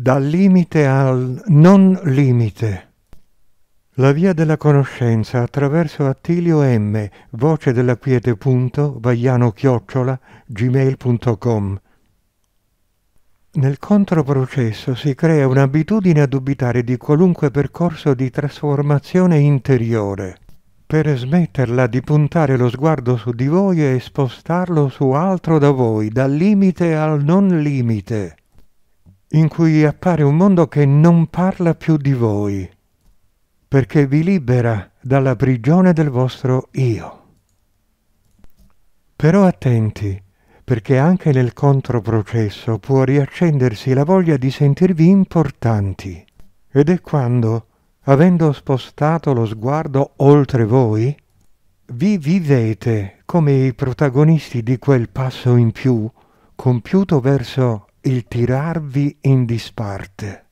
dal limite al non limite. La via della conoscenza attraverso Attilio M, voce della quiete punto, vagliano chiocciola, gmail.com. Nel controprocesso si crea un'abitudine a dubitare di qualunque percorso di trasformazione interiore, per smetterla di puntare lo sguardo su di voi e spostarlo su altro da voi, dal limite al non limite in cui appare un mondo che non parla più di voi, perché vi libera dalla prigione del vostro io. Però attenti, perché anche nel controprocesso può riaccendersi la voglia di sentirvi importanti. Ed è quando, avendo spostato lo sguardo oltre voi, vi vivete come i protagonisti di quel passo in più compiuto verso il tirarvi in disparte.